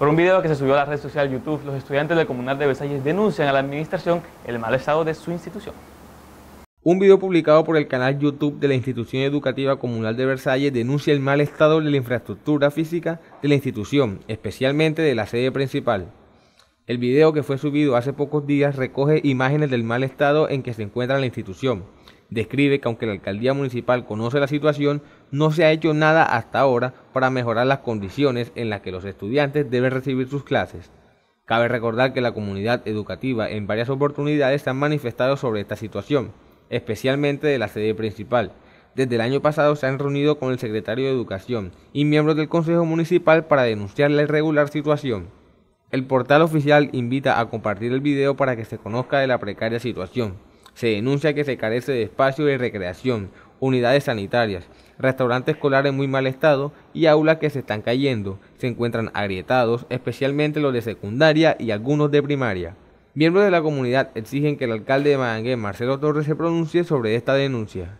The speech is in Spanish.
Por un video que se subió a la red social YouTube, los estudiantes del Comunal de Versalles denuncian a la administración el mal estado de su institución. Un video publicado por el canal YouTube de la Institución Educativa Comunal de Versalles denuncia el mal estado de la infraestructura física de la institución, especialmente de la sede principal. El video que fue subido hace pocos días recoge imágenes del mal estado en que se encuentra la institución, describe que aunque la alcaldía municipal conoce la situación, no se ha hecho nada hasta ahora para mejorar las condiciones en las que los estudiantes deben recibir sus clases. Cabe recordar que la comunidad educativa en varias oportunidades se han manifestado sobre esta situación, especialmente de la sede principal. Desde el año pasado se han reunido con el secretario de Educación y miembros del Consejo Municipal para denunciar la irregular situación. El portal oficial invita a compartir el video para que se conozca de la precaria situación. Se denuncia que se carece de espacio de recreación, unidades sanitarias, restaurantes escolares en muy mal estado y aulas que se están cayendo. Se encuentran agrietados, especialmente los de secundaria y algunos de primaria. Miembros de la comunidad exigen que el alcalde de Madangue Marcelo Torres, se pronuncie sobre esta denuncia.